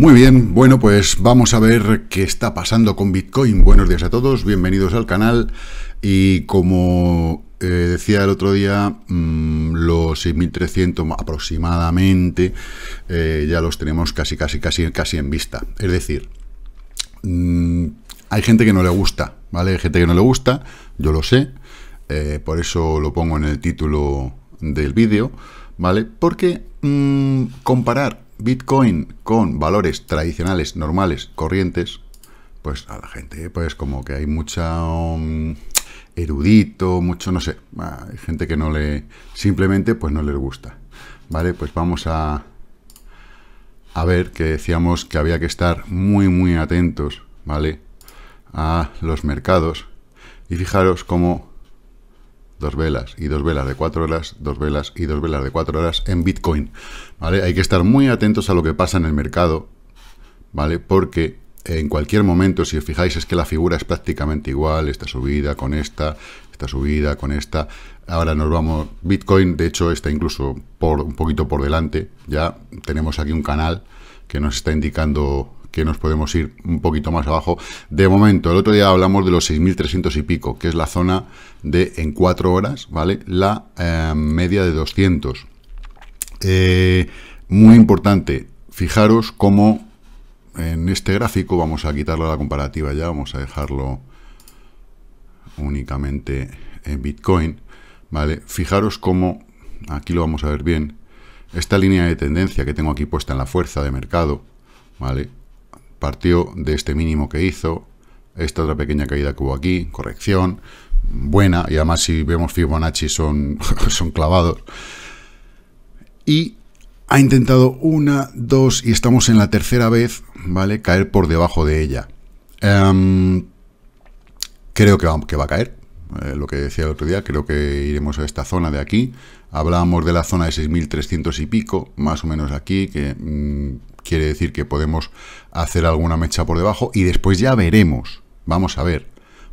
Muy bien, bueno, pues vamos a ver qué está pasando con Bitcoin. Buenos días a todos, bienvenidos al canal. Y como eh, decía el otro día, mm, los 6.300 aproximadamente eh, ya los tenemos casi, casi, casi, casi en vista. Es decir, mm, hay gente que no le gusta, ¿vale? gente que no le gusta, yo lo sé, eh, por eso lo pongo en el título del vídeo, ¿vale? Porque mm, comparar Bitcoin con valores tradicionales, normales, corrientes, pues a la gente, pues como que hay mucha um, erudito, mucho, no sé, hay gente que no le, simplemente pues no les gusta. Vale, pues vamos a, a ver que decíamos que había que estar muy, muy atentos, ¿vale? A los mercados. Y fijaros cómo dos velas y dos velas de cuatro horas, dos velas y dos velas de cuatro horas en Bitcoin. ¿vale? Hay que estar muy atentos a lo que pasa en el mercado, ¿vale? Porque en cualquier momento, si os fijáis, es que la figura es prácticamente igual, esta subida con esta, esta subida con esta. Ahora nos vamos, Bitcoin de hecho está incluso por un poquito por delante, ya tenemos aquí un canal que nos está indicando que nos podemos ir un poquito más abajo. De momento, el otro día hablamos de los 6.300 y pico, que es la zona de, en cuatro horas, ¿vale? La eh, media de 200. Eh, muy importante, fijaros cómo en este gráfico, vamos a a la comparativa ya, vamos a dejarlo únicamente en Bitcoin, ¿vale? Fijaros cómo, aquí lo vamos a ver bien, esta línea de tendencia que tengo aquí puesta en la fuerza de mercado, ¿vale? partió de este mínimo que hizo, esta otra pequeña caída que hubo aquí, corrección, buena, y además si vemos Fibonacci son, son clavados. Y ha intentado una, dos, y estamos en la tercera vez, ¿vale? Caer por debajo de ella. Em, creo que que va a caer, eh, lo que decía el otro día, creo que iremos a esta zona de aquí. Hablábamos de la zona de 6.300 y pico, más o menos aquí, que mm, quiere decir que podemos hacer alguna mecha por debajo y después ya veremos, vamos a ver.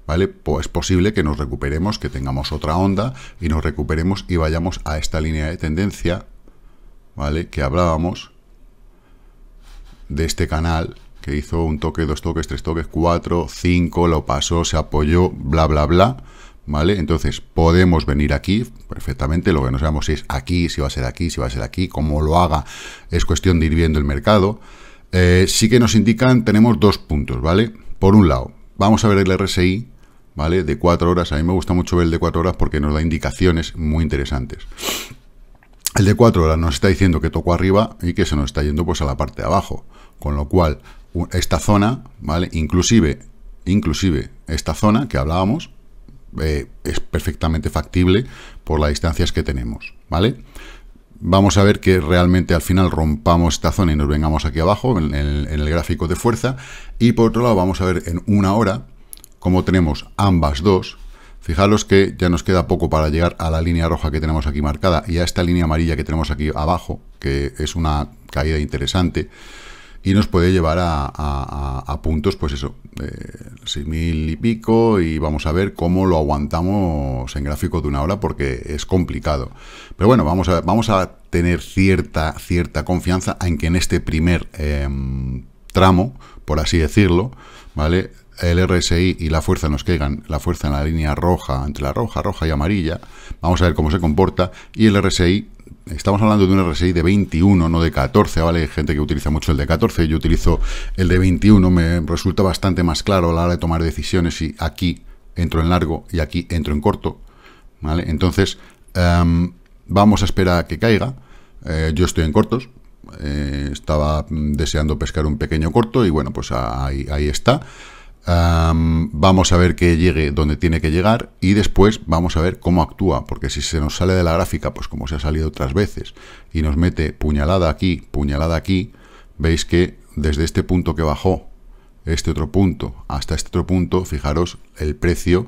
¿Vale? Pues es posible que nos recuperemos, que tengamos otra onda y nos recuperemos y vayamos a esta línea de tendencia, ¿vale? Que hablábamos de este canal, que hizo un toque, dos toques, tres toques, cuatro, cinco, lo pasó, se apoyó, bla, bla, bla. ¿vale? Entonces, podemos venir aquí perfectamente, lo que no sabemos si es aquí, si va a ser aquí, si va a ser aquí, cómo lo haga, es cuestión de ir viendo el mercado. Eh, sí que nos indican, tenemos dos puntos, ¿vale? Por un lado, vamos a ver el RSI, ¿vale? De cuatro horas, a mí me gusta mucho ver el de cuatro horas porque nos da indicaciones muy interesantes. El de cuatro horas nos está diciendo que tocó arriba y que se nos está yendo pues a la parte de abajo, con lo cual esta zona, ¿vale? Inclusive, inclusive esta zona que hablábamos, eh, es perfectamente factible por las distancias que tenemos, ¿vale? Vamos a ver que realmente al final rompamos esta zona y nos vengamos aquí abajo en, en el gráfico de fuerza. Y por otro lado vamos a ver en una hora cómo tenemos ambas dos, Fijaros que ya nos queda poco para llegar a la línea roja que tenemos aquí marcada y a esta línea amarilla que tenemos aquí abajo, que es una caída interesante y nos puede llevar a, puntos, pues eso, eh, 6.000 y pico, y vamos a ver cómo lo aguantamos en gráfico de una hora, porque es complicado. Pero bueno, vamos a, vamos a tener cierta, cierta confianza en que en este primer em, tramo, por así decirlo, ¿vale? el RSI y la fuerza nos caigan, la fuerza en la línea roja, entre la roja, roja y amarilla, vamos a ver cómo se comporta, y el RSI, estamos hablando de un RSI de 21, no de 14, ¿vale? Hay gente que utiliza mucho el de 14, yo utilizo el de 21, me resulta bastante más claro a la hora de tomar decisiones y aquí entro en largo y aquí entro en corto, ¿vale? Entonces, em, vamos a esperar a que caiga, eh, yo estoy en cortos, eh, estaba deseando pescar un pequeño corto y bueno, pues ahí, ahí está vamos a ver que llegue donde tiene que llegar y después vamos a ver cómo actúa, porque si se nos sale de la gráfica, pues como se ha salido otras veces, y nos mete puñalada aquí, puñalada aquí, veis que desde este punto que bajó, este otro punto, hasta este otro punto, fijaros el precio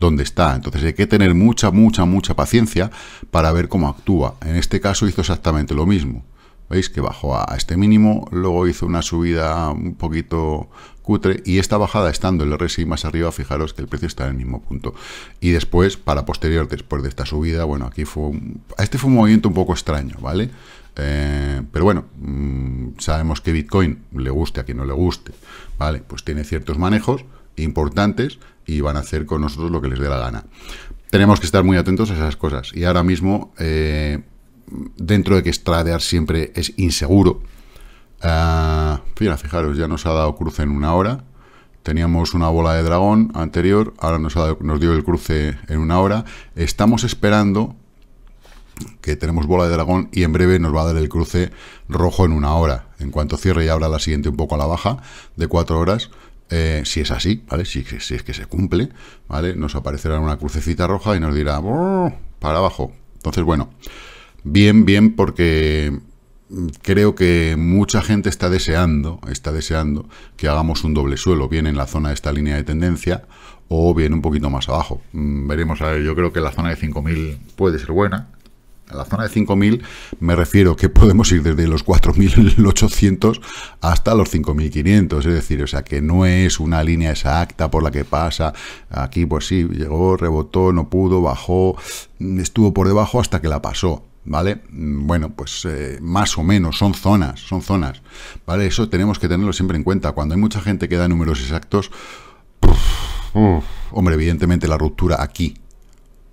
donde está. Entonces hay que tener mucha, mucha, mucha paciencia para ver cómo actúa. En este caso hizo exactamente lo mismo. ¿Veis? Que bajó a este mínimo, luego hizo una subida un poquito y esta bajada estando el RSI más arriba, fijaros que el precio está en el mismo punto. Y después, para posterior, después de esta subida, bueno, aquí fue un, este fue un movimiento un poco extraño, ¿vale? Eh, pero bueno, mm, sabemos que Bitcoin, le guste a quien no le guste, ¿vale? Pues tiene ciertos manejos importantes y van a hacer con nosotros lo que les dé la gana. Tenemos que estar muy atentos a esas cosas. Y ahora mismo, eh, dentro de que Stradear siempre es inseguro, Ah, fijaros, ya nos ha dado cruce en una hora. Teníamos una bola de dragón anterior, ahora nos, dio el cruce en una hora. Estamos esperando que tenemos bola de dragón y en breve nos va a dar el cruce rojo en una hora. En cuanto cierre y abra la siguiente un poco a la baja de cuatro horas, eh, si es así, ¿vale? Si, si, es que se cumple, ¿vale? Nos aparecerá una crucecita roja y nos dirá para abajo. Entonces, bueno, bien, bien, porque creo que mucha gente está deseando, está deseando que hagamos un doble suelo, bien en la zona de esta línea de tendencia o bien un poquito más abajo. Mm, veremos, a ver, yo creo que la zona de 5.000 puede ser buena. A la zona de 5.000 me refiero que podemos ir desde los 4.800 hasta los 5.500, es decir, o sea que no es una línea exacta por la que pasa. Aquí pues sí, llegó, rebotó, no pudo, bajó, estuvo por debajo hasta que la pasó ¿vale? Mm, bueno, pues eh, más o menos, son zonas, son zonas, ¿vale? Eso tenemos que tenerlo siempre en cuenta. Cuando hay mucha gente que da números exactos, hombre, evidentemente la ruptura aquí,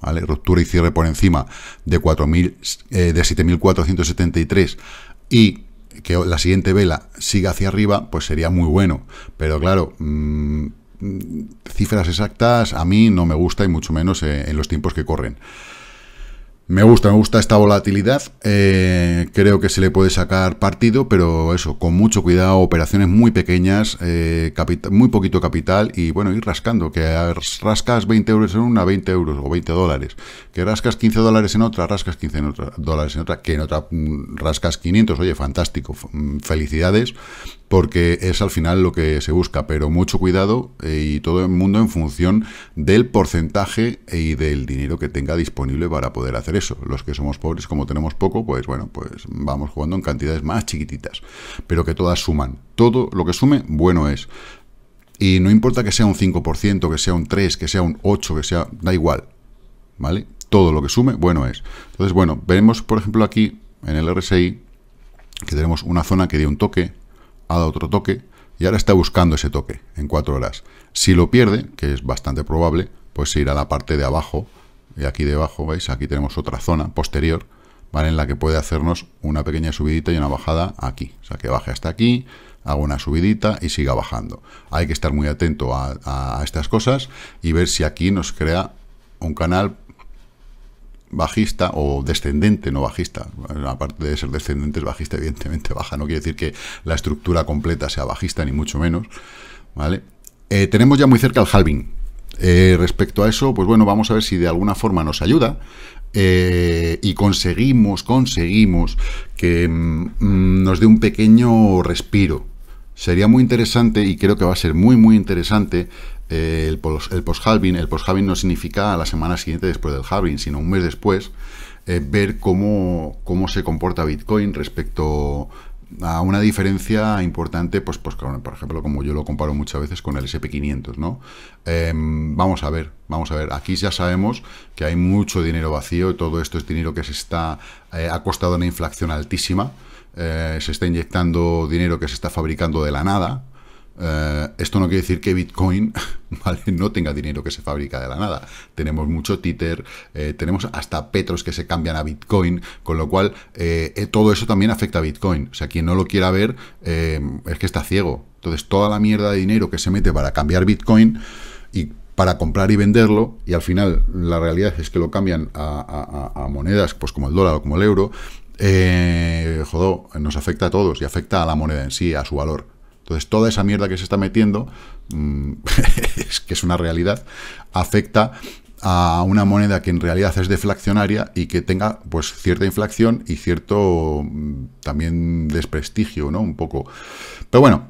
¿vale? Ruptura y cierre por encima de, 4.000 eh, de 7.473 y que la siguiente vela siga hacia arriba, pues sería muy bueno. Pero claro... Mm, mm, cifras exactas a mí no me gusta y mucho menos eh, en los tiempos que corren. Me gusta, me gusta esta volatilidad. Eh, creo que se le puede sacar partido, pero eso, con mucho cuidado, operaciones muy pequeñas, eh, muy poquito capital y bueno, ir rascando. Que rascas 20 euros en una, 20 euros o 20 dólares. Que rascas 15 dólares en otra, rascas 15 en dólares en otra, que en otra mm, rascas 500. Oye, fantástico, mm, felicidades porque es al final lo que se busca, pero mucho cuidado eh, y todo el mundo en función del porcentaje eh, y del dinero que tenga disponible para poder hacer eso. Los que somos pobres, como tenemos poco, pues bueno, pues vamos jugando en cantidades más chiquititas, pero que todas suman. Todo lo que sume, bueno es. Y no importa que sea un 5%, que sea un 3, que sea un 8, que sea, da igual, ¿vale? Todo lo que sume, bueno es. Entonces, bueno, veremos, por ejemplo, aquí en el RSI que tenemos una zona que dio un toque, ha dado otro toque y ahora está buscando ese toque en cuatro horas. Si lo pierde, que es bastante probable, pues se irá a la parte de abajo y aquí debajo, veis, aquí tenemos otra zona posterior, ¿vale? En la que puede hacernos una pequeña subidita y una bajada aquí. O sea, que baje hasta aquí, haga una subidita y siga bajando. Hay que estar muy atento a estas cosas y ver si aquí nos crea un canal bajista o descendente, no bajista. aparte de ser descendente, es bajista, evidentemente baja. No quiere decir que la estructura completa sea bajista, ni mucho menos. ¿Vale? Eh, tenemos ya muy cerca el halving. Eh, respecto a eso, pues bueno, vamos a ver si de alguna forma nos ayuda. Eh, y conseguimos, conseguimos que mm, mm, nos dé un pequeño respiro sería muy interesante y creo que va a ser muy, muy interesante eh, el, post, halving El post-halving no significa la semana siguiente después del halving, sino un mes después, eh, ver cómo, cómo se comporta Bitcoin respecto a una diferencia importante, pues, pues por ejemplo, como yo lo comparo muchas veces con el SP500, ¿no? Em, vamos a ver, vamos a ver. Aquí ya sabemos que hay mucho dinero vacío, todo esto es dinero que se está, eh, ha costado una inflación altísima, eh, se está inyectando dinero que se está fabricando de la nada. Eh, esto no quiere decir que Bitcoin ¿vale? no tenga dinero que se fabrica de la nada. Tenemos mucho títer, eh, tenemos hasta petros que se cambian a Bitcoin, con lo cual todo eso también afecta a Bitcoin. O sea, quien no lo quiera ver es que está ciego. Entonces, toda la mierda de dinero que se mete para cambiar Bitcoin y para comprar y venderlo, y al final la realidad es que lo cambian a, a, monedas pues como el dólar o como el euro, eh, jodó, nos afecta a todos y afecta a la moneda en sí, a su valor. Entonces, toda esa mierda que se está metiendo, mm, es que es una realidad, afecta a una moneda que en realidad es deflacionaria y que tenga pues cierta inflación y cierto mm, también desprestigio, ¿no? Un poco. Pero bueno,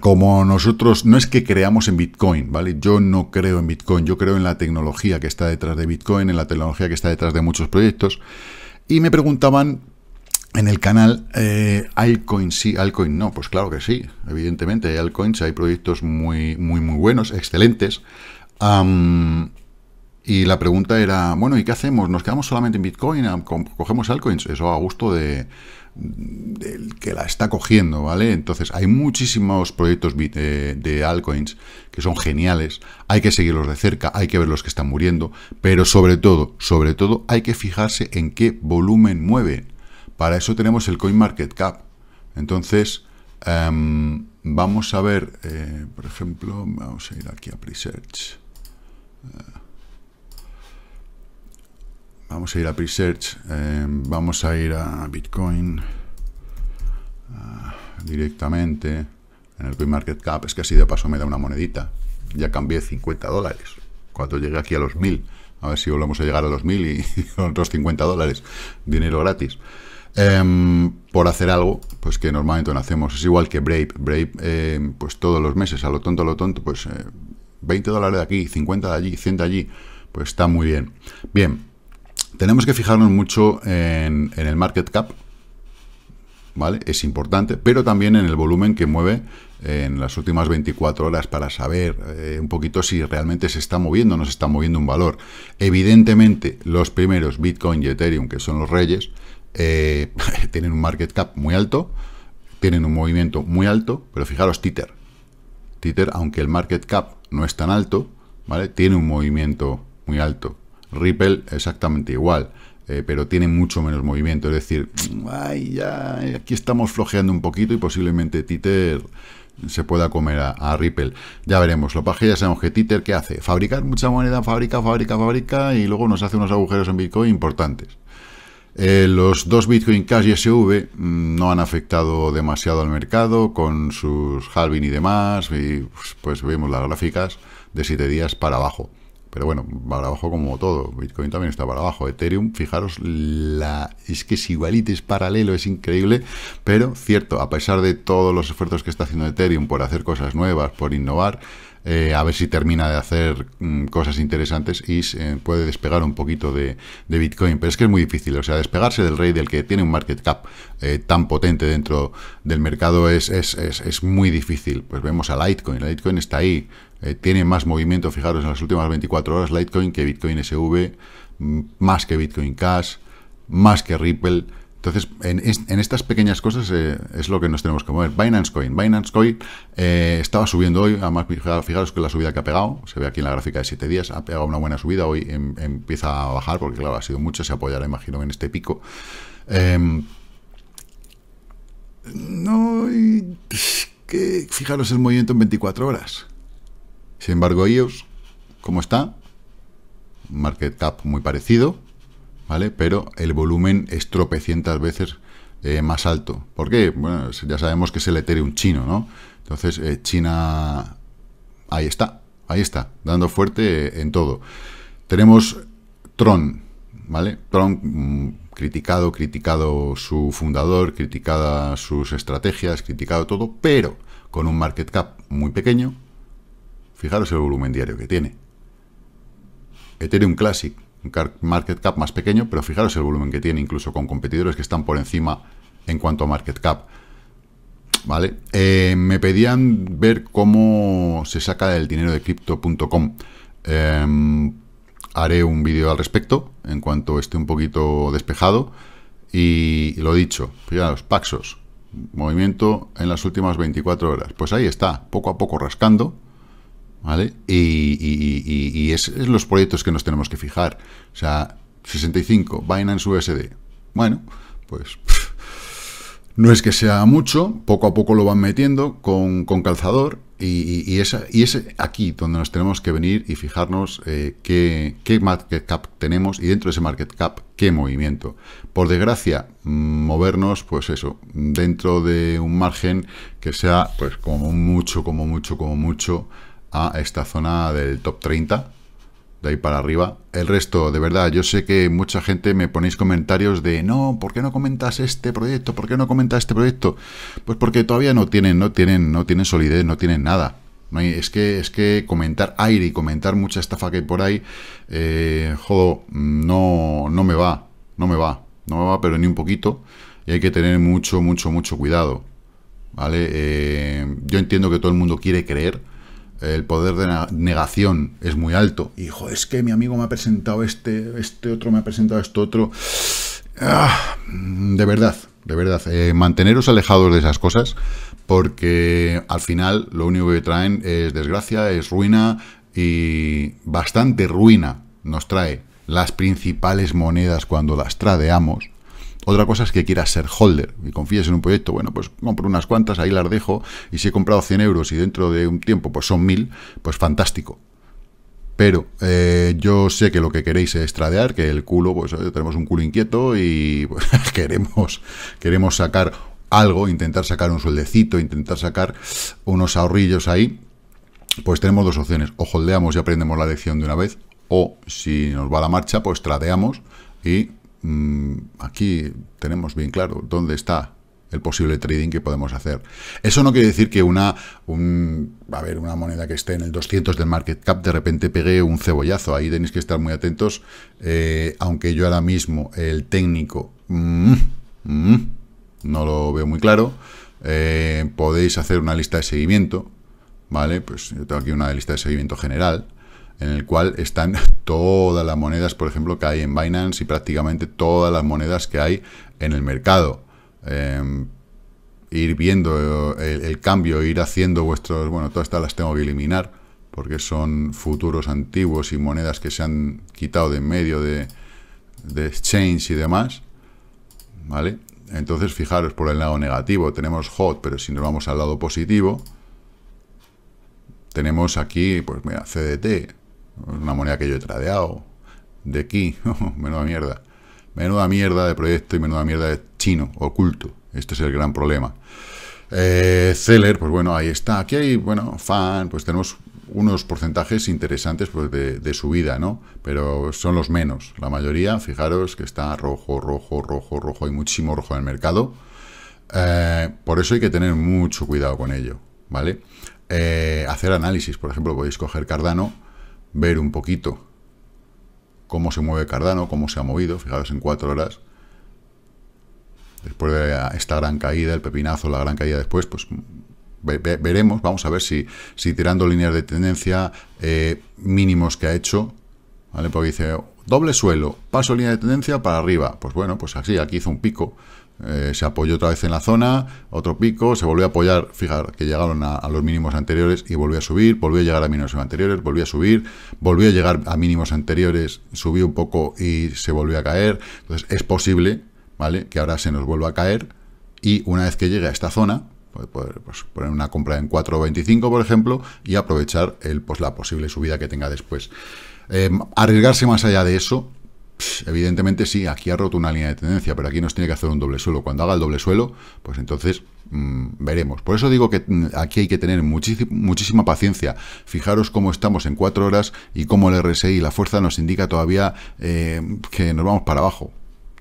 como nosotros, no es que creamos en Bitcoin, ¿vale? Yo no creo en Bitcoin, yo creo en la tecnología que está detrás de Bitcoin, en la tecnología que está detrás de muchos proyectos, y me preguntaban en el canal, eh, altcoin sí, altcoin no. Pues claro que sí, evidentemente hay altcoins, hay proyectos muy, muy, muy buenos, excelentes. y la pregunta era, bueno, ¿y qué hacemos? ¿Nos quedamos solamente en Bitcoin? ¿Cogemos altcoins? Eso a gusto de, del que la está cogiendo, ¿vale? Entonces, hay muchísimos proyectos eh, de altcoins que son geniales, hay que seguirlos de cerca, hay que ver los que están muriendo, pero sobre todo, sobre todo, hay que fijarse en qué volumen mueve Para eso tenemos el coin market cap Entonces, em, vamos a ver, eh, por ejemplo, vamos a ir aquí a Presearch. Eh, Vamos a ir a pre eh, vamos a ir a Bitcoin ah, directamente en el market cap. Es que así de paso me da una monedita. Ya cambié 50 dólares. Cuando llegue aquí a los 1000, a ver si volvemos a llegar a los 1000 y, otros 50 dólares. Dinero gratis. Em, por hacer algo, pues que normalmente no hacemos. Es igual que Brave. Brave, em, pues todos los meses, a lo tonto, a lo tonto, pues 20 eh, dólares de aquí, 50 de allí, 100 de allí. Pues está muy bien. Bien, tenemos que fijarnos mucho en, el market cap, ¿vale? Es importante, pero también en el volumen que mueve en las últimas 24 horas para saber eh, un poquito si realmente se está moviendo o no se está moviendo un valor. Evidentemente, los primeros, Bitcoin y Ethereum, que son los reyes, eh, tienen un market cap muy alto, tienen un movimiento muy alto, pero fijaros, Tether. Tether, aunque el market cap no es tan alto, ¿vale? Tiene un movimiento muy alto. Ripple exactamente igual, eh, pero tiene mucho menos movimiento. Es decir, ya, aquí estamos flojeando un poquito y posiblemente Tether se pueda comer a, Ripple. Ya veremos. Lo paje ya sabemos que Tether, ¿qué hace? Fabricar mucha moneda, fabrica, fabrica, fabrica y luego nos hace unos agujeros en Bitcoin importantes. Eh, los dos Bitcoin Cash y SV mm, no han afectado demasiado al mercado con sus halving y demás. Y pues, pues vemos las gráficas de 7 días para abajo. Pero bueno, para abajo como todo. Bitcoin también está para abajo. Ethereum, fijaros, la es que es igualito, es paralelo, es increíble. Pero cierto, a pesar de todos los esfuerzos que está haciendo Ethereum por hacer cosas nuevas, por innovar, eh, a ver si termina de hacer mm, cosas interesantes y puede despegar un poquito de, Bitcoin. Pero es que es muy difícil, o sea, despegarse del rey del que tiene un market cap eh, tan potente dentro del mercado es, es, es, muy difícil. Pues vemos a Litecoin, Litecoin está ahí, eh, tiene más movimiento, fijaros, en las últimas 24 horas Litecoin que Bitcoin SV, más que Bitcoin Cash, más que Ripple. Entonces, en, estas pequeñas cosas eh, es lo que nos tenemos que mover. Binance Coin. Binance Coin eh, estaba subiendo hoy, fijaros que la subida que ha pegado, se ve aquí en la gráfica de 7 días, ha pegado una buena subida, hoy em, empieza a bajar, porque claro, ha sido mucho, se apoyará, imagino, en este pico. Em, no, que, fijaros el movimiento en 24 horas. Sin embargo, ellos ¿cómo está? Market cap muy parecido, ¿vale? Pero el volumen es tropecientas veces eh, más alto. ¿Por qué? Bueno, ya sabemos que le el un chino, ¿no? Entonces, eh, China... Ahí está, ahí está, dando fuerte eh, en todo. Tenemos Tron, ¿vale? Tron mm, criticado, criticado su fundador, criticada sus estrategias, criticado todo, pero con un market cap muy pequeño, Fijaros el volumen diario que tiene. Ethereum Classic, un market cap más pequeño, pero fijaros el volumen que tiene, incluso con competidores que están por encima en cuanto a market cap. ¿Vale? Eh, me pedían ver cómo se saca el dinero de crypto.com. Em, haré un vídeo al respecto en cuanto esté un poquito despejado. Y lo dicho, fijaros, Paxos, movimiento en las últimas 24 horas. Pues ahí está, poco a poco rascando, ¿vale? Y, es, los proyectos que nos tenemos que fijar. O sea, 65, Binance USD. Bueno, pues no es que sea mucho, poco a poco lo van metiendo con, con calzador y, esa, y es aquí donde nos tenemos que venir y fijarnos eh, qué, qué market cap tenemos y dentro de ese market cap qué movimiento. Por desgracia, movernos, pues eso, dentro de un margen que sea, pues como mucho, como mucho, como mucho, a esta zona del top 30, de ahí para arriba. El resto, de verdad, yo sé que mucha gente me ponéis comentarios de no, ¿por qué no comentas este proyecto? ¿Por qué no comentas este proyecto? Pues porque todavía no tienen, no tienen, no tienen solidez, no tienen nada. No es, que, es que comentar aire y comentar mucha estafa que hay por ahí, eh, jodo, no, no me va, no me va, no me va, pero ni un poquito. Y hay que tener mucho, mucho, mucho cuidado. ¿Vale? Eh, yo entiendo que todo el mundo quiere creer, el poder de negación es muy alto. Hijo, es que mi amigo me ha presentado este, este otro me ha presentado esto otro. Ah, de verdad, de verdad. Eh, manteneros alejados de esas cosas porque al final lo único que traen es desgracia, es ruina y bastante ruina nos trae las principales monedas cuando las tradeamos otra cosa es que quieras ser holder y confíes en un proyecto. Bueno, pues compro unas cuantas, ahí las dejo. Y si he comprado 100 euros y dentro de un tiempo pues son 1000, pues fantástico. Pero eh, yo sé que lo que queréis es tradear, que el culo, pues eh, tenemos un culo inquieto y pues, queremos, queremos sacar algo, intentar sacar un sueldecito, intentar sacar unos ahorrillos ahí. Pues tenemos dos opciones, o holdeamos y aprendemos la lección de una vez, o si nos va la marcha, pues tradeamos y Mm, aquí tenemos bien claro dónde está el posible trading que podemos hacer. Eso no quiere decir que una, un, a ver, una moneda que esté en el 200 del market cap de repente pegue un cebollazo. Ahí tenéis que estar muy atentos. Eh, aunque yo ahora mismo el técnico mm, mm, no lo veo muy claro. Eh, podéis hacer una lista de seguimiento. Vale, pues yo tengo aquí una lista de seguimiento general en el cual están todas las monedas, por ejemplo, que hay en Binance y prácticamente todas las monedas que hay en el mercado. Em, ir viendo eh, el, cambio, ir haciendo vuestros... Bueno, todas estas las tengo que eliminar porque son futuros antiguos y monedas que se han quitado de en medio de, de exchange y demás. ¿Vale? Entonces, fijaros, por el lado negativo tenemos hot, pero si nos vamos al lado positivo, tenemos aquí, pues mira, CDT, una moneda que yo he tradeado, de aquí, oh, menuda mierda, menuda mierda de proyecto y menuda mierda de chino, oculto, este es el gran problema. Eh, pues bueno, ahí está, aquí hay, bueno, fan, pues tenemos unos porcentajes interesantes pues, de, su subida, ¿no? Pero son los menos. La mayoría, fijaros que está rojo, rojo, rojo, rojo, hay muchísimo rojo en el mercado. Eh, por eso hay que tener mucho cuidado con ello, ¿vale? Eh, hacer análisis, por ejemplo, podéis coger Cardano ver un poquito cómo se mueve Cardano, cómo se ha movido, fijaros en cuatro horas. Después de esta gran caída, el pepinazo, la gran caída después, pues veremos, vamos a ver si, si tirando líneas de tendencia, eh, mínimos que ha hecho, ¿vale? Porque dice, doble suelo, paso línea de tendencia para arriba. Pues bueno, pues así, aquí hizo un pico, eh, se apoyó otra vez en la zona, otro pico, se volvió a apoyar, fijar que llegaron a, los mínimos anteriores y volvió a subir, volvió a llegar a mínimos anteriores, volvió a subir, volvió a llegar a mínimos anteriores, subió un poco y se volvió a caer. Entonces es posible, ¿vale? Que ahora se nos vuelva a caer y una vez que llegue a esta zona, pues, pues, pues poner una compra en 4.25, por ejemplo, y aprovechar el, pues, la posible subida que tenga después. Eh, arriesgarse más allá de eso evidentemente sí, aquí ha roto una línea de tendencia, pero aquí nos tiene que hacer un doble suelo. Cuando haga el doble suelo, pues entonces mm, veremos. Por eso digo que mm, aquí hay que tener muchísima paciencia. Fijaros cómo estamos en cuatro horas y cómo el RSI y la fuerza nos indica todavía eh, que nos vamos para abajo.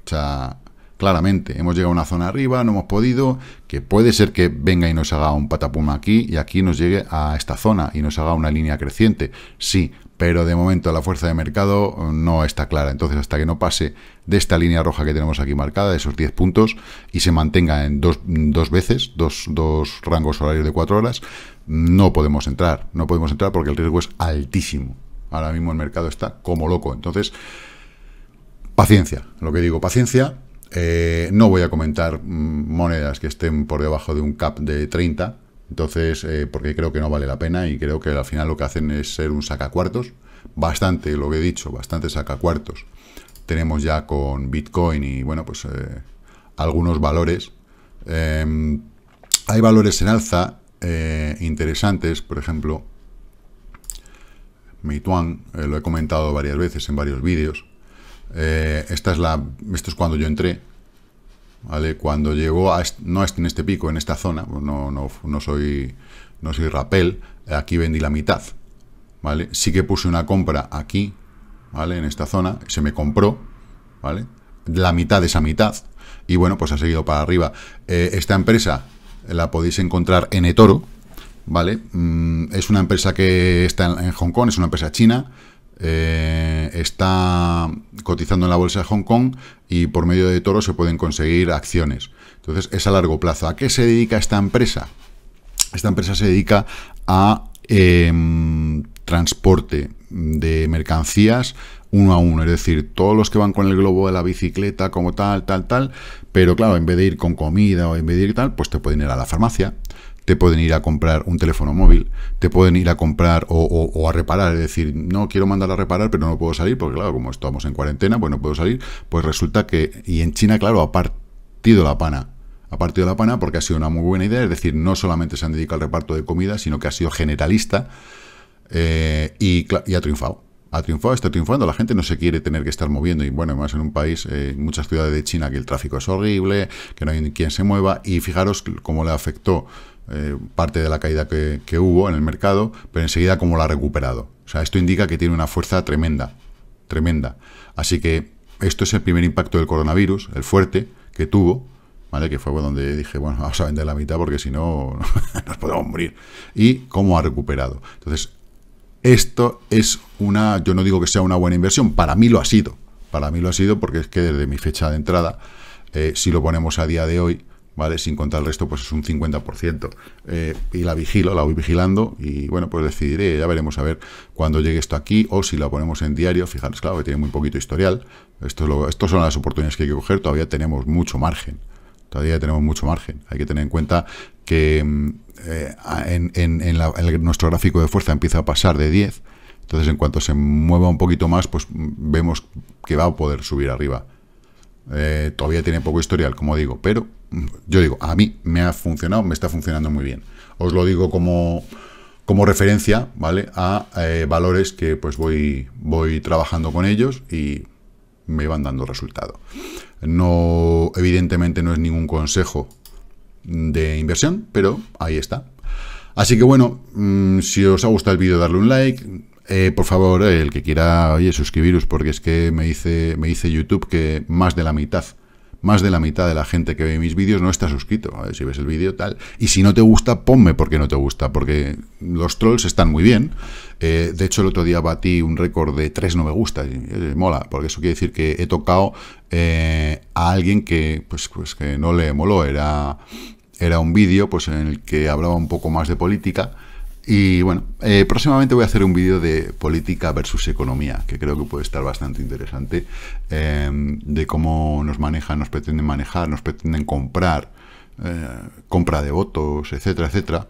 O sea, claramente, hemos llegado a una zona arriba, no hemos podido, que puede ser que venga y nos haga un patapuma aquí y aquí nos llegue a esta zona y nos haga una línea creciente. Sí, pero de momento la fuerza de mercado eh, no está clara. Entonces, hasta que no pase de esta línea roja que tenemos aquí marcada, de esos 10 puntos, y se mantenga en dos, veces, dos, rangos horarios de 4 horas, no podemos entrar. No podemos entrar porque el riesgo es altísimo. Ahora mismo el mercado está como loco. Entonces, paciencia, lo que digo, paciencia. Eh, no voy a comentar mm, monedas que estén por debajo de un cap de 30, entonces, eh, porque creo que no vale la pena y creo que al final lo que hacen es ser un sacacuartos. Bastante, lo que he dicho, bastante sacacuartos. Tenemos ya con Bitcoin y, bueno, pues eh, algunos valores. Em, hay valores en alza eh, interesantes, por ejemplo, Meituan, lo he comentado varias veces en varios vídeos. esta es la, esto es cuando yo entré, cuando llegó, a no en este pico, en esta zona, pues no, no, no, soy, no soy rapel, aquí vendí la mitad, ¿vale? Sí que puse una compra aquí, ¿vale? En esta zona, se me compró, ¿vale? La mitad de esa mitad, y bueno, pues ha seguido para arriba. Eh, esta empresa la podéis encontrar en eToro, ¿vale? Mm, es una empresa que está en Hong Kong, es una empresa china, eh, está cotizando en la bolsa de Hong Kong y por medio de Toro se pueden conseguir acciones. Entonces es a largo plazo. ¿A qué se dedica esta empresa? Esta empresa se dedica a em, transporte de mercancías uno a uno, es decir, todos los que van con el globo de la bicicleta como tal, tal, tal, pero claro, en vez de ir con comida o en vez de ir tal, pues te pueden ir a la farmacia, te pueden ir a comprar un teléfono móvil, te pueden ir a comprar o, a reparar, es decir, no quiero mandar a reparar, pero no puedo salir, porque claro, como estamos en cuarentena, pues no puedo salir, pues resulta que, y en China, claro, ha partido la pana, ha partido la pana porque ha sido una muy buena idea, es decir, no solamente se han dedicado al reparto de comida, sino que ha sido generalista eh, y, ha triunfado ha triunfado, está triunfando, la gente no se quiere tener que estar moviendo y bueno, además en un país, en eh, muchas ciudades de China que el tráfico es horrible, que no hay quien se mueva y fijaros cómo le afectó eh, parte de la caída que, hubo en el mercado, pero enseguida como la ha recuperado. O sea, esto indica que tiene una fuerza tremenda, tremenda. Así que esto es el primer impacto del coronavirus, el fuerte que tuvo, ¿vale? Que fue donde dije, bueno, vamos a vender la mitad porque si no nos podemos morir. Y cómo ha recuperado. Entonces, esto es una, yo no digo que sea una buena inversión, para mí lo ha sido. Para mí lo ha sido porque es que desde mi fecha de entrada, eh, si lo ponemos a día de hoy, ¿vale? Sin contar el resto, pues es un 50%. Eh, y la vigilo, la voy vigilando y bueno, pues decidiré, ya veremos a ver cuando llegue esto aquí o si la ponemos en diario. Fijaros, claro, que tiene muy poquito historial. Esto son las oportunidades que hay que coger, todavía tenemos mucho margen. Todavía tenemos mucho margen. Hay que tener en cuenta que mm, eh, en nuestro gráfico de fuerza empieza a pasar de 10. Entonces, en cuanto se mueva un poquito más, pues mm, vemos que va a poder subir arriba. Eh, todavía tiene poco historial, como digo, pero mm, yo digo, a mí me ha funcionado, me está funcionando muy bien. Os lo digo como, como referencia, ¿vale? A eh, valores que pues voy, voy trabajando con ellos y me van dando resultado. No, evidentemente no es ningún consejo de inversión, pero ahí está. Así que bueno, mm, si os ha gustado el vídeo, darle un like, eh, por favor, el que quiera, oye, suscribiros, porque es que me dice, me dice YouTube que más de la mitad, más de la mitad de la gente que ve mis vídeos no está suscrito. A ver si ves el vídeo, tal. Y si no te gusta, ponme porque no te gusta, porque los trolls están muy bien. Eh, de hecho, el otro día batí un récord de tres no me gusta. Eh, mola, porque eso quiere decir que he tocado a alguien que, pues, pues, que no le moló. Era, era un vídeo pues, en el que hablaba un poco más de política y bueno, eh, próximamente voy a hacer un vídeo de política versus economía, que creo que puede estar bastante interesante, em, de cómo nos manejan, nos pretenden manejar, nos pretenden comprar, eh, compra de votos, etcétera, etcétera,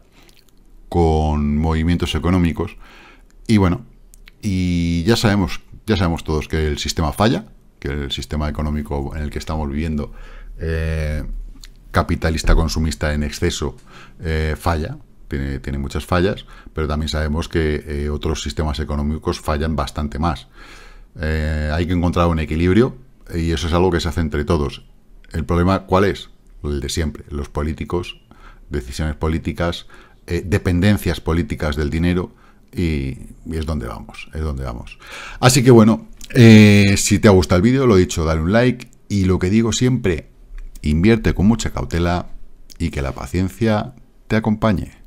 con movimientos económicos. Y bueno, y ya sabemos, ya sabemos todos que el sistema falla, que el sistema económico en el que estamos viviendo, eh, capitalista consumista en exceso, falla, tiene, muchas fallas, pero también sabemos que eh, otros sistemas económicos fallan bastante más. Eh, hay que encontrar un equilibrio y eso es algo que se hace entre todos. ¿El problema cuál es? El de siempre, los políticos, decisiones políticas, eh, dependencias políticas del dinero y, es donde vamos, es donde vamos. Así que bueno, si te ha gustado el vídeo, lo he dicho, dale un like y lo que digo siempre, invierte con mucha cautela y que la paciencia te acompañe.